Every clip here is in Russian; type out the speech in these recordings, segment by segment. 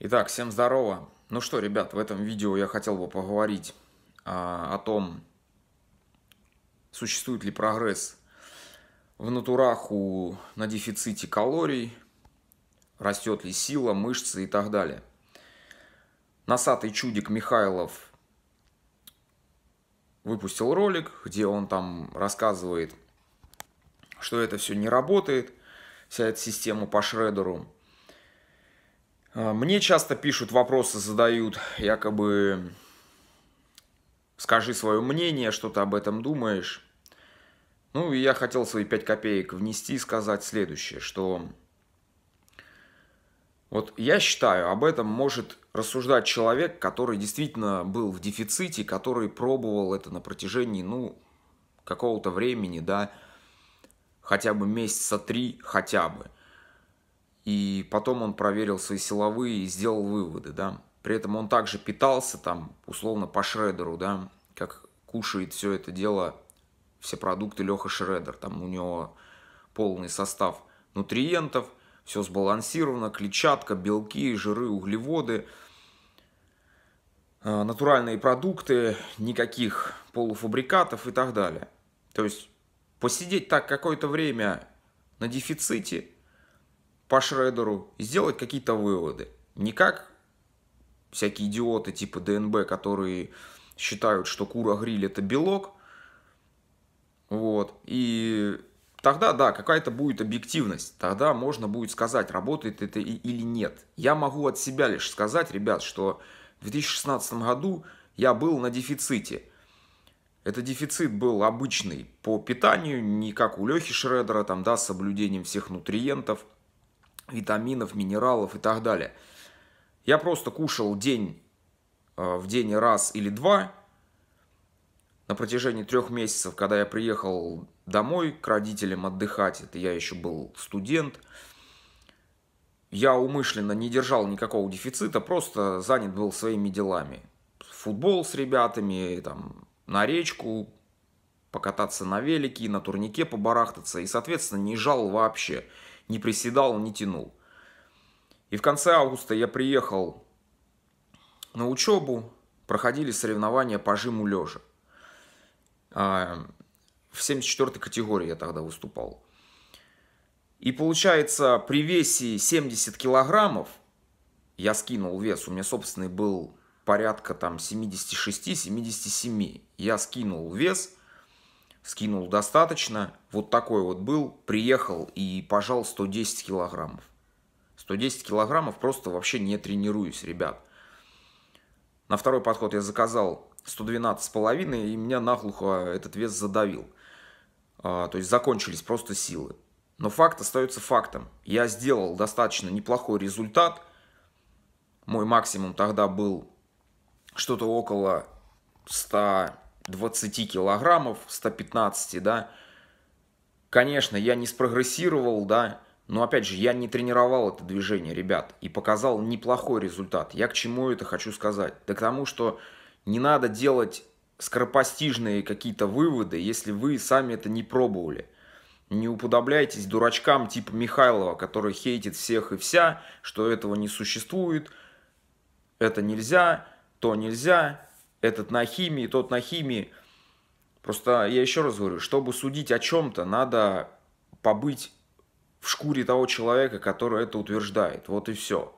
Итак, всем здорово. Ну что, ребят, в этом видео я хотел бы поговорить а, о том, существует ли прогресс в натурах у, на дефиците калорий, растет ли сила, мышцы и так далее. Носатый чудик Михайлов выпустил ролик, где он там рассказывает, что это все не работает, вся эта система по шредеру – а, мне часто пишут вопросы, задают, якобы, скажи свое мнение, что ты об этом думаешь. Ну, и я хотел свои пять копеек внести и сказать следующее, что вот я считаю, об этом может рассуждать человек, который действительно был в дефиците, который пробовал это на протяжении, ну, какого-то времени, да, хотя бы месяца три, хотя бы – и потом он проверил свои силовые и сделал выводы, да. При этом он также питался там, условно, по Шредеру, да, как кушает все это дело, все продукты Леха Шредер, там у него полный состав нутриентов, все сбалансировано, клетчатка, белки, жиры, углеводы, э, натуральные продукты, никаких полуфабрикатов и так далее. То есть посидеть так какое-то время на дефиците – по шредеру, и сделать какие-то выводы. Не как всякие идиоты типа ДНБ, которые считают, что кура гриль это белок. Вот. И тогда, да, какая-то будет объективность. Тогда можно будет сказать, работает это или нет. Я могу от себя лишь сказать, ребят, что в 2016 году я был на дефиците. Это дефицит был обычный по питанию, не как у Лехи Шредера, там, да, с соблюдением всех нутриентов – витаминов, минералов и так далее. Я просто кушал день э, в день раз или два на протяжении трех месяцев, когда я приехал домой к родителям отдыхать, это я еще был студент, я умышленно не держал никакого дефицита, просто занят был своими делами. Футбол с ребятами, там, на речку, покататься на велике, на турнике побарахтаться, и, соответственно, не жал вообще не приседал, не тянул. И в конце августа я приехал на учебу, проходили соревнования по жиму лежа. А, в 74-й категории я тогда выступал. И получается, при весе 70 килограммов, я скинул вес, у меня собственный был порядка там 76-77, я скинул вес – скинул достаточно, вот такой вот был, приехал и пожал 110 килограммов. 110 килограммов просто вообще не тренируюсь, ребят. На второй подход я заказал 112,5, и меня наглухо этот вес задавил. А, то есть закончились просто силы. Но факт остается фактом. Я сделал достаточно неплохой результат. Мой максимум тогда был что-то около 100 120 килограммов, 115, да. Конечно, я не спрогрессировал, да, но опять же, я не тренировал это движение, ребят, и показал неплохой результат. Я к чему это хочу сказать? Да к тому, что не надо делать скоропостижные какие-то выводы, если вы сами это не пробовали. Не уподобляйтесь дурачкам типа Михайлова, который хейтит всех и вся, что этого не существует, это нельзя, то нельзя, этот на химии, тот на химии. Просто я еще раз говорю, чтобы судить о чем-то, надо побыть в шкуре того человека, который это утверждает. Вот и все.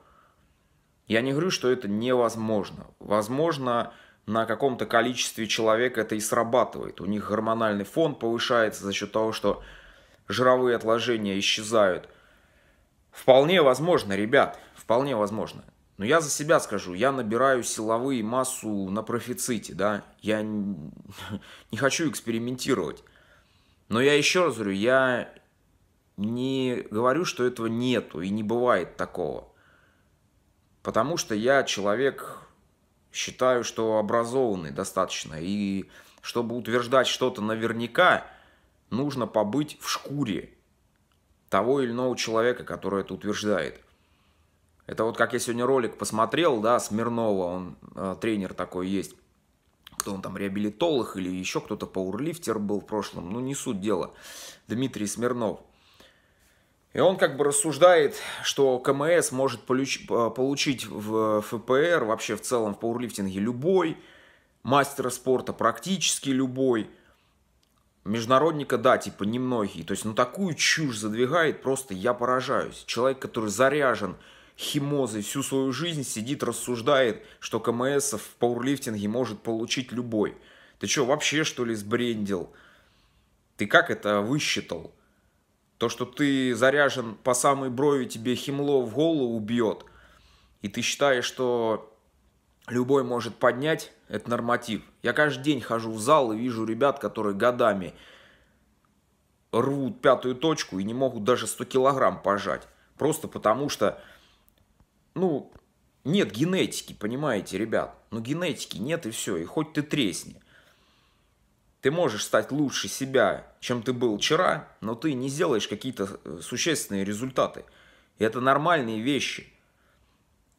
Я не говорю, что это невозможно. Возможно, на каком-то количестве человек это и срабатывает. У них гормональный фон повышается за счет того, что жировые отложения исчезают. Вполне возможно, ребят, вполне возможно. Но я за себя скажу, я набираю силовые массу на профиците, да, я не хочу экспериментировать. Но я еще раз говорю, я не говорю, что этого нету и не бывает такого. Потому что я человек, считаю, что образованный достаточно. И чтобы утверждать что-то наверняка, нужно побыть в шкуре того или иного человека, который это утверждает. Это вот как я сегодня ролик посмотрел, да, Смирнова, он э, тренер такой есть, кто он там, реабилитолог или еще кто-то, пауэрлифтер был в прошлом, ну не суть дела, Дмитрий Смирнов. И он как бы рассуждает, что КМС может получ э, получить в ФПР, вообще в целом в пауэрлифтинге любой, мастера спорта практически любой, международника, да, типа немногие. То есть, ну такую чушь задвигает, просто я поражаюсь. Человек, который заряжен химозой всю свою жизнь сидит, рассуждает, что КМС в пауэрлифтинге может получить любой. Ты что, вообще что ли сбрендил? Ты как это высчитал? То, что ты заряжен по самой брови, тебе химло в голову убьет, и ты считаешь, что любой может поднять, это норматив. Я каждый день хожу в зал и вижу ребят, которые годами рвут пятую точку и не могут даже 100 килограмм пожать. Просто потому что ну, нет генетики, понимаете, ребят. Ну, генетики нет и все, и хоть ты тресни. Ты можешь стать лучше себя, чем ты был вчера, но ты не сделаешь какие-то э, существенные результаты. И это нормальные вещи.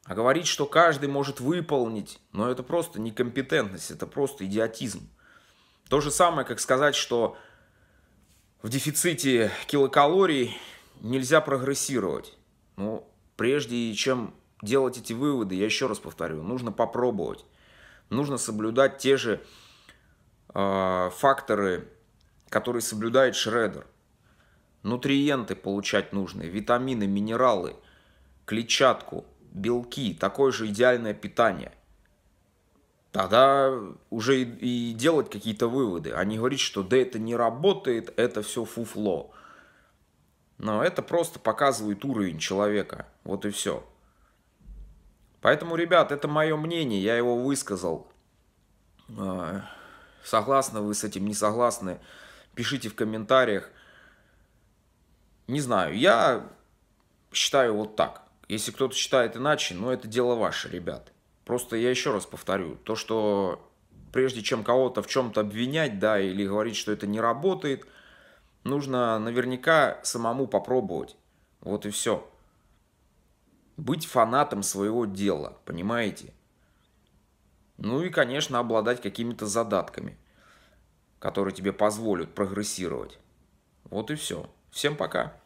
А говорить, что каждый может выполнить, но ну, это просто некомпетентность, это просто идиотизм. То же самое, как сказать, что в дефиците килокалорий нельзя прогрессировать. Ну, прежде чем делать эти выводы, я еще раз повторю, нужно попробовать. Нужно соблюдать те же э, факторы, которые соблюдает Шредер. Нутриенты получать нужные, витамины, минералы, клетчатку, белки, такое же идеальное питание. Тогда уже и, и делать какие-то выводы, а не говорить, что да это не работает, это все фуфло. Но это просто показывает уровень человека. Вот и все. Поэтому, ребят, это мое мнение, я его высказал. А, согласны вы с этим, не согласны, пишите в комментариях. Не знаю, я считаю вот так. Если кто-то считает иначе, ну это дело ваше, ребят. Просто я еще раз повторю, то, что прежде чем кого-то в чем-то обвинять, да, или говорить, что это не работает, нужно наверняка самому попробовать. Вот и все быть фанатом своего дела, понимаете? Ну и, конечно, обладать какими-то задатками, которые тебе позволят прогрессировать. Вот и все. Всем пока.